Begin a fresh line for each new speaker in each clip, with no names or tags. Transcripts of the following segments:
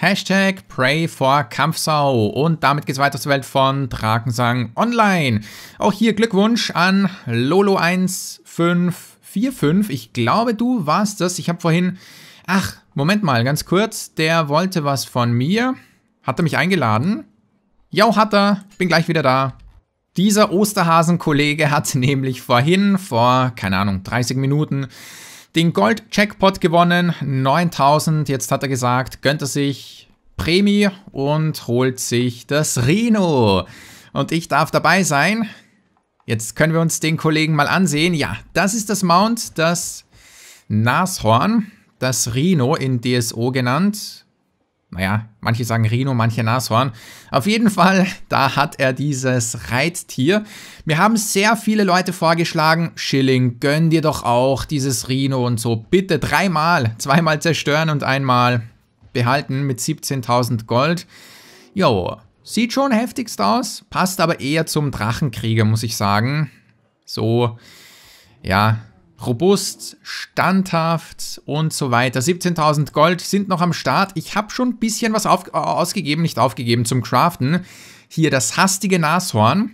Hashtag Pray for Kampfsau und damit geht es weiter zur Welt von Drakensang Online. Auch hier Glückwunsch an Lolo1545. Ich glaube, du warst das. Ich habe vorhin... Ach, Moment mal, ganz kurz. Der wollte was von mir. Hat er mich eingeladen? Ja, hat er. Bin gleich wieder da. Dieser Osterhasen-Kollege hat nämlich vorhin, vor, keine Ahnung, 30 Minuten, den Gold-Jackpot gewonnen, 9000. Jetzt hat er gesagt, gönnt er sich Prämie und holt sich das Reno. Und ich darf dabei sein. Jetzt können wir uns den Kollegen mal ansehen. Ja, das ist das Mount, das Nashorn, das Rhino in DSO genannt naja, manche sagen Rhino, manche Nashorn. Auf jeden Fall, da hat er dieses Reittier. Mir haben sehr viele Leute vorgeschlagen, Schilling, gönn dir doch auch dieses Rhino und so. Bitte dreimal, zweimal zerstören und einmal behalten mit 17.000 Gold. Jo, sieht schon heftigst aus, passt aber eher zum Drachenkrieger, muss ich sagen. So, ja, robust, standhaft und so weiter. 17.000 Gold sind noch am Start. Ich habe schon ein bisschen was auf, äh, ausgegeben, nicht aufgegeben zum Craften. Hier das hastige Nashorn.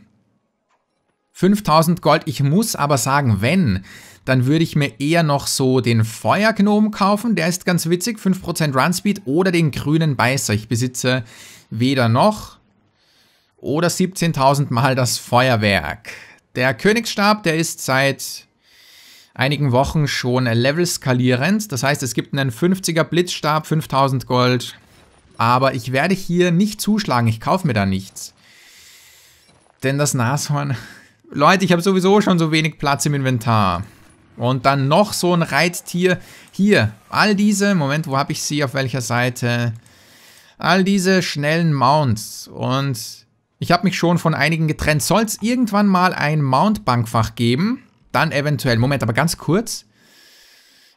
5000 Gold. Ich muss aber sagen, wenn, dann würde ich mir eher noch so den Feuergnomen kaufen. Der ist ganz witzig. 5% Runspeed oder den grünen Beißer. Ich besitze weder noch oder 17.000 mal das Feuerwerk. Der Königsstab, der ist seit einigen Wochen schon Level skalierend. Das heißt, es gibt einen 50er Blitzstab, 5000 Gold. Aber ich werde hier nicht zuschlagen. Ich kaufe mir da nichts. Denn das Nashorn... Leute, ich habe sowieso schon so wenig Platz im Inventar. Und dann noch so ein Reittier. Hier, all diese... Moment, wo habe ich sie? Auf welcher Seite? All diese schnellen Mounts. Und ich habe mich schon von einigen getrennt. Soll es irgendwann mal ein Mount-Bankfach geben? dann eventuell, Moment, aber ganz kurz.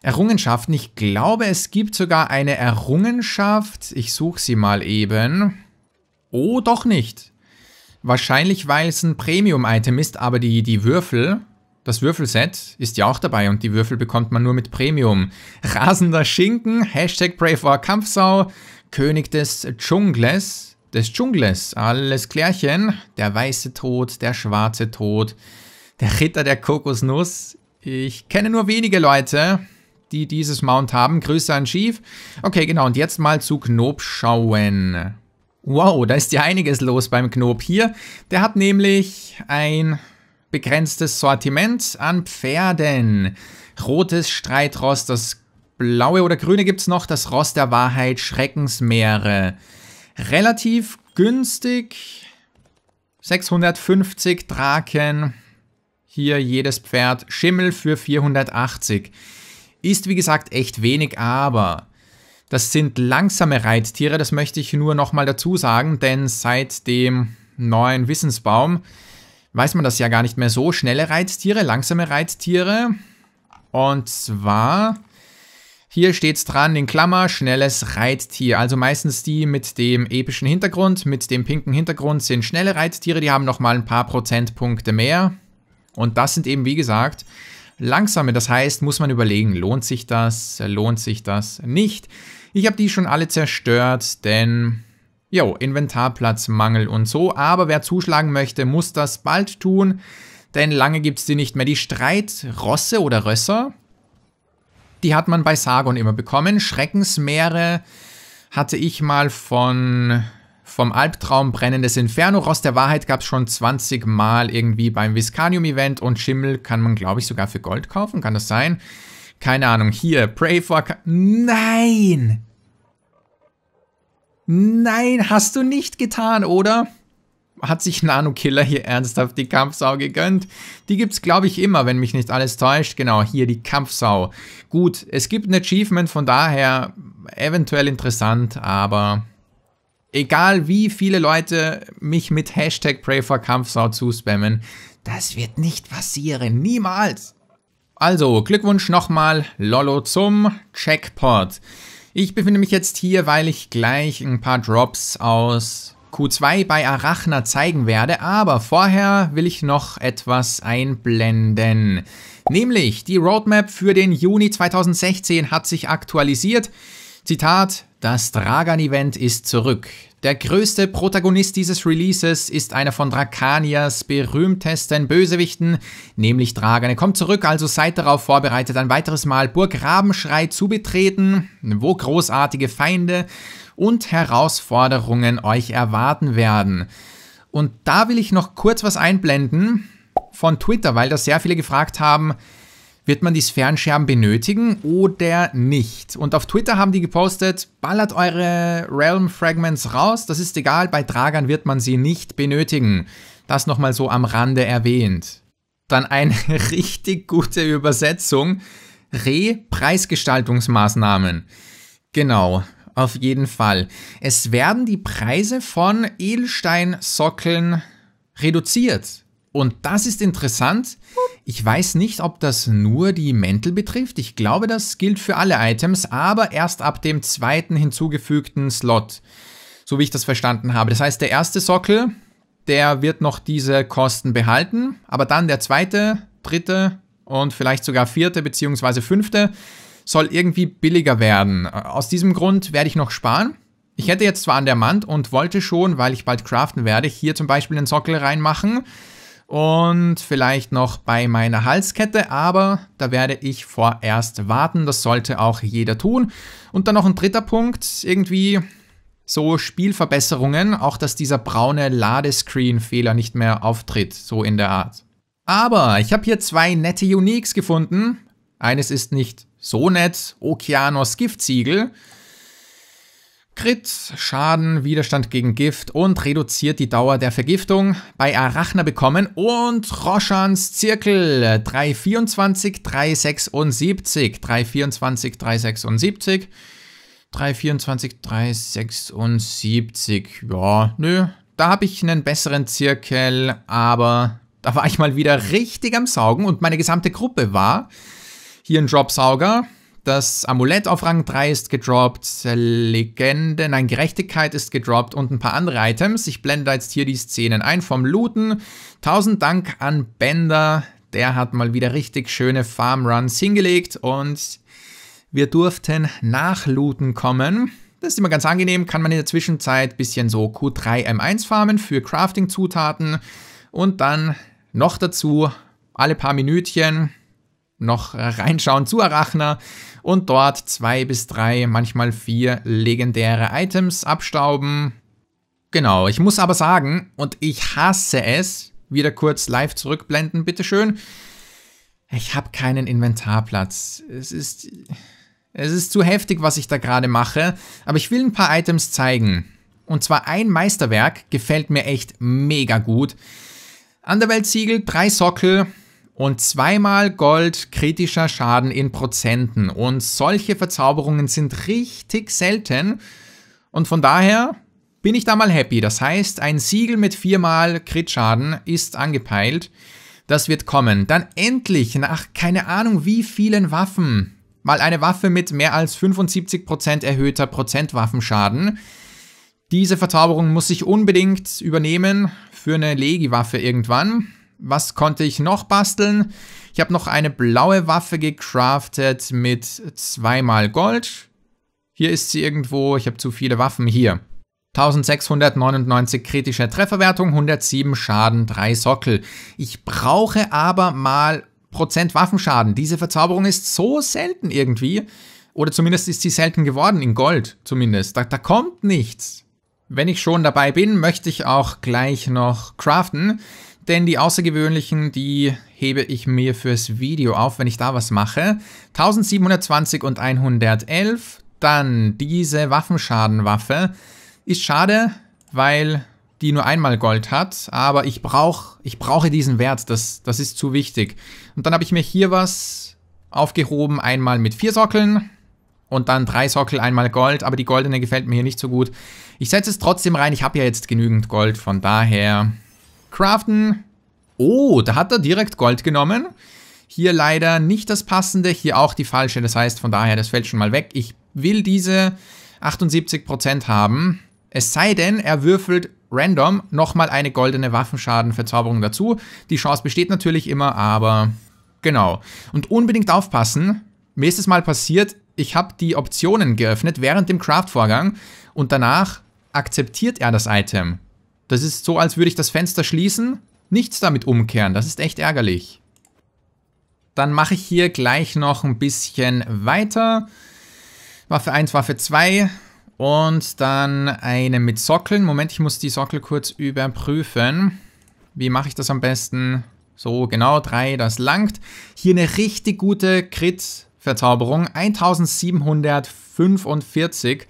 Errungenschaften. Ich glaube, es gibt sogar eine Errungenschaft. Ich suche sie mal eben. Oh, doch nicht. Wahrscheinlich, weil es ein Premium-Item ist, aber die, die Würfel, das Würfelset ist ja auch dabei und die Würfel bekommt man nur mit Premium. Rasender Schinken, Hashtag Brave War Kampfsau, König des Dschungles, des Dschungles, alles Klärchen, der weiße Tod, der schwarze Tod, der Ritter der Kokosnuss. Ich kenne nur wenige Leute, die dieses Mount haben. Grüße an Chief. Okay, genau. Und jetzt mal zu Knob schauen. Wow, da ist ja einiges los beim Knob hier. Der hat nämlich ein begrenztes Sortiment an Pferden. Rotes Streitross, das blaue oder grüne gibt es noch, das Ross der Wahrheit, Schreckensmeere. Relativ günstig, 650 Draken, hier jedes Pferd Schimmel für 480. Ist wie gesagt echt wenig, aber das sind langsame Reittiere, das möchte ich nur nochmal dazu sagen, denn seit dem neuen Wissensbaum weiß man das ja gar nicht mehr so. Schnelle Reittiere, langsame Reittiere. Und zwar, hier steht es dran in Klammer, schnelles Reittier. Also meistens die mit dem epischen Hintergrund, mit dem pinken Hintergrund sind schnelle Reittiere, die haben nochmal ein paar Prozentpunkte mehr. Und das sind eben, wie gesagt, langsame. Das heißt, muss man überlegen, lohnt sich das, lohnt sich das nicht. Ich habe die schon alle zerstört, denn Jo, Inventarplatzmangel und so, aber wer zuschlagen möchte, muss das bald tun, denn lange gibt es die nicht mehr. Die Streitrosse oder Rösser, die hat man bei Sargon immer bekommen. Schreckensmeere hatte ich mal von vom Albtraum brennendes Inferno. Rost der Wahrheit gab es schon 20 Mal irgendwie beim Viscanium-Event und Schimmel kann man, glaube ich, sogar für Gold kaufen. Kann das sein? Keine Ahnung. Hier, Pray for... Ka Nein! Nein, hast du nicht getan, oder? Hat sich Nanokiller hier ernsthaft die Kampfsau gegönnt? Die gibt's, glaube ich, immer, wenn mich nicht alles täuscht. Genau, hier die Kampfsau. Gut, es gibt ein Achievement, von daher eventuell interessant, aber egal wie viele Leute mich mit Hashtag PrayForKampfsau zuspammen, das wird nicht passieren, niemals. Also, Glückwunsch nochmal, Lollo zum Checkpot. Ich befinde mich jetzt hier, weil ich gleich ein paar Drops aus Q2 bei Arachna zeigen werde, aber vorher will ich noch etwas einblenden. Nämlich, die Roadmap für den Juni 2016 hat sich aktualisiert. Zitat, das Dragan-Event ist zurück. Der größte Protagonist dieses Releases ist einer von Drakanias berühmtesten Bösewichten, nämlich Dragan. Er kommt zurück, also seid darauf vorbereitet, ein weiteres Mal Burg Rabenschrei zu betreten, wo großartige Feinde und Herausforderungen euch erwarten werden. Und da will ich noch kurz was einblenden von Twitter, weil da sehr viele gefragt haben, wird man die Sphärenscherben benötigen oder nicht? Und auf Twitter haben die gepostet, ballert eure Realm Fragments raus, das ist egal, bei Tragern wird man sie nicht benötigen. Das nochmal so am Rande erwähnt. Dann eine richtig gute Übersetzung. Re-Preisgestaltungsmaßnahmen. Genau, auf jeden Fall. Es werden die Preise von Edelsteinsockeln reduziert. Und das ist interessant. Uh ich weiß nicht, ob das nur die Mäntel betrifft. Ich glaube, das gilt für alle Items, aber erst ab dem zweiten hinzugefügten Slot. So wie ich das verstanden habe. Das heißt, der erste Sockel, der wird noch diese Kosten behalten, aber dann der zweite, dritte und vielleicht sogar vierte bzw. fünfte soll irgendwie billiger werden. Aus diesem Grund werde ich noch sparen. Ich hätte jetzt zwar an der Mand und wollte schon, weil ich bald craften werde, hier zum Beispiel einen Sockel reinmachen und vielleicht noch bei meiner Halskette, aber da werde ich vorerst warten. Das sollte auch jeder tun. Und dann noch ein dritter Punkt, irgendwie so Spielverbesserungen, auch dass dieser braune Ladescreen-Fehler nicht mehr auftritt, so in der Art. Aber ich habe hier zwei nette Uniques gefunden. Eines ist nicht so nett, Okeanos Giftsiegel. Crit, Schaden, Widerstand gegen Gift und reduziert die Dauer der Vergiftung bei Arachna bekommen und Roshans Zirkel 324, 376, 324, 376, 324, 376. Ja, nö, da habe ich einen besseren Zirkel, aber da war ich mal wieder richtig am Saugen und meine gesamte Gruppe war hier ein Dropsauger, das Amulett auf Rang 3 ist gedroppt, Legende, nein, Gerechtigkeit ist gedroppt und ein paar andere Items. Ich blende jetzt hier die Szenen ein vom Looten. Tausend Dank an Bender, der hat mal wieder richtig schöne Farmruns hingelegt und wir durften nach Looten kommen. Das ist immer ganz angenehm, kann man in der Zwischenzeit ein bisschen so Q3 M1 farmen für Crafting-Zutaten und dann noch dazu alle paar Minütchen noch reinschauen zu Arachna und dort zwei bis drei, manchmal vier legendäre Items abstauben. Genau, ich muss aber sagen, und ich hasse es, wieder kurz live zurückblenden, bitteschön. Ich habe keinen Inventarplatz. Es ist, es ist zu heftig, was ich da gerade mache, aber ich will ein paar Items zeigen. Und zwar ein Meisterwerk, gefällt mir echt mega gut. Underwelt-Siegel, drei Sockel, und zweimal Gold kritischer Schaden in Prozenten. Und solche Verzauberungen sind richtig selten. Und von daher bin ich da mal happy. Das heißt, ein Siegel mit viermal Crit-Schaden ist angepeilt. Das wird kommen. Dann endlich, nach keine Ahnung wie vielen Waffen, mal eine Waffe mit mehr als 75% erhöhter Prozentwaffenschaden. Diese Verzauberung muss ich unbedingt übernehmen für eine Legi-Waffe irgendwann. Was konnte ich noch basteln? Ich habe noch eine blaue Waffe gecraftet mit zweimal Gold. Hier ist sie irgendwo. Ich habe zu viele Waffen hier. 1699 kritische Trefferwertung, 107 Schaden, 3 Sockel. Ich brauche aber mal Prozent Waffenschaden. Diese Verzauberung ist so selten irgendwie. Oder zumindest ist sie selten geworden, in Gold zumindest. Da, da kommt nichts. Wenn ich schon dabei bin, möchte ich auch gleich noch craften denn die außergewöhnlichen, die hebe ich mir fürs Video auf, wenn ich da was mache. 1720 und 111, dann diese Waffenschadenwaffe. Ist schade, weil die nur einmal Gold hat, aber ich, brauch, ich brauche diesen Wert, das, das ist zu wichtig. Und dann habe ich mir hier was aufgehoben, einmal mit vier Sockeln und dann drei Sockel, einmal Gold, aber die goldene gefällt mir hier nicht so gut. Ich setze es trotzdem rein, ich habe ja jetzt genügend Gold, von daher Craften. Oh, da hat er direkt Gold genommen. Hier leider nicht das passende, hier auch die falsche. Das heißt, von daher, das fällt schon mal weg. Ich will diese 78% haben. Es sei denn, er würfelt random nochmal eine goldene Waffenschadenverzauberung dazu. Die Chance besteht natürlich immer, aber genau. Und unbedingt aufpassen. Mir ist es mal passiert, ich habe die Optionen geöffnet während dem Craft-Vorgang und danach akzeptiert er das Item. Das ist so, als würde ich das Fenster schließen, nichts damit umkehren. Das ist echt ärgerlich. Dann mache ich hier gleich noch ein bisschen weiter. Waffe 1, Waffe 2 und dann eine mit Sockeln. Moment, ich muss die Sockel kurz überprüfen. Wie mache ich das am besten? So, genau, 3, das langt. Hier eine richtig gute Crit-Verzauberung. 1745,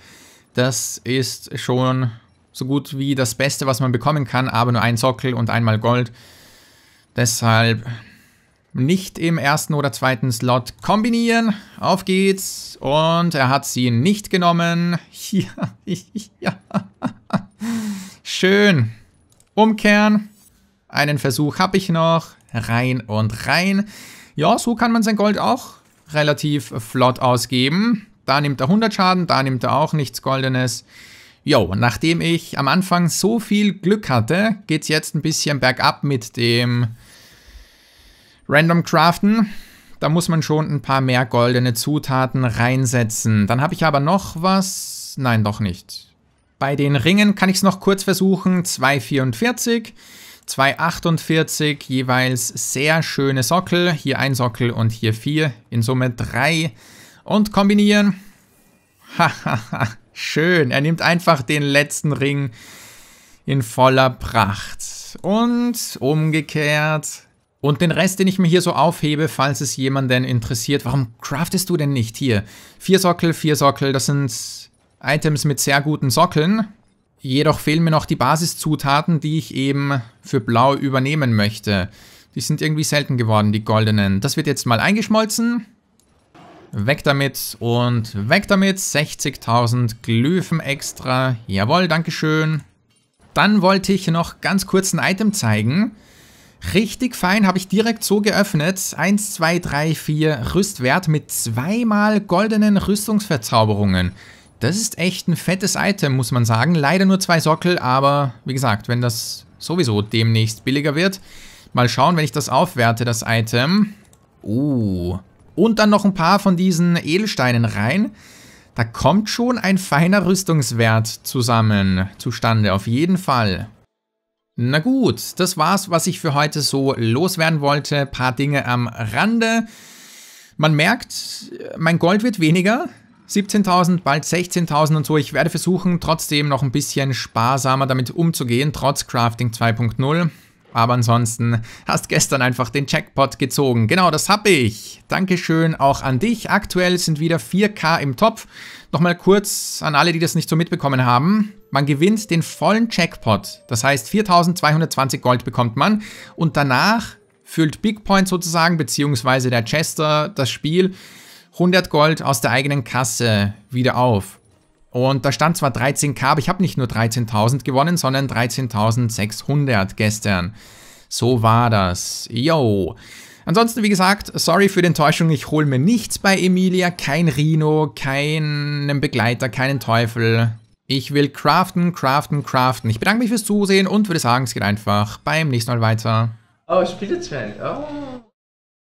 das ist schon so gut wie das Beste, was man bekommen kann, aber nur ein Sockel und einmal Gold. Deshalb nicht im ersten oder zweiten Slot kombinieren. Auf geht's. Und er hat sie nicht genommen. Ja, ja. Schön. Umkehren. Einen Versuch habe ich noch. Rein und rein. Ja, so kann man sein Gold auch relativ flott ausgeben. Da nimmt er 100 Schaden, da nimmt er auch nichts Goldenes. Jo, nachdem ich am Anfang so viel Glück hatte, geht es jetzt ein bisschen bergab mit dem Random Craften. Da muss man schon ein paar mehr goldene Zutaten reinsetzen. Dann habe ich aber noch was. Nein, doch nicht. Bei den Ringen kann ich es noch kurz versuchen. 244, 248, jeweils sehr schöne Sockel. Hier ein Sockel und hier vier. In Summe drei. Und kombinieren. Schön. Er nimmt einfach den letzten Ring in voller Pracht. Und umgekehrt. Und den Rest, den ich mir hier so aufhebe, falls es jemanden interessiert, warum craftest du denn nicht hier? Vier Sockel, vier Sockel, das sind Items mit sehr guten Sockeln. Jedoch fehlen mir noch die Basiszutaten, die ich eben für Blau übernehmen möchte. Die sind irgendwie selten geworden, die goldenen. Das wird jetzt mal eingeschmolzen. Weg damit und weg damit. 60.000 Glyphen extra. Jawohl, Dankeschön. Dann wollte ich noch ganz kurz ein Item zeigen. Richtig fein, habe ich direkt so geöffnet. 1, 2, 3, 4 Rüstwert mit zweimal goldenen Rüstungsverzauberungen. Das ist echt ein fettes Item, muss man sagen. Leider nur zwei Sockel, aber wie gesagt, wenn das sowieso demnächst billiger wird. Mal schauen, wenn ich das aufwerte, das Item. Uh, und dann noch ein paar von diesen Edelsteinen rein, da kommt schon ein feiner Rüstungswert zusammen, zustande, auf jeden Fall. Na gut, das war's, was ich für heute so loswerden wollte. paar Dinge am Rande. Man merkt, mein Gold wird weniger. 17.000, bald 16.000 und so. Ich werde versuchen, trotzdem noch ein bisschen sparsamer damit umzugehen, trotz Crafting 2.0 aber ansonsten hast gestern einfach den Jackpot gezogen. Genau, das habe ich. Dankeschön auch an dich. Aktuell sind wieder 4K im Topf. Nochmal kurz an alle, die das nicht so mitbekommen haben. Man gewinnt den vollen Jackpot, das heißt 4220 Gold bekommt man und danach füllt Big Point sozusagen, beziehungsweise der Chester das Spiel 100 Gold aus der eigenen Kasse wieder auf. Und da stand zwar 13k, aber ich habe nicht nur 13.000 gewonnen, sondern 13.600 gestern. So war das. Yo. Ansonsten, wie gesagt, sorry für die Enttäuschung, ich hole mir nichts bei Emilia, kein Rhino, keinen Begleiter, keinen Teufel. Ich will craften, craften, craften. Ich bedanke mich fürs Zusehen und würde sagen, es geht einfach beim nächsten Mal weiter. Oh, ich spiele Oh.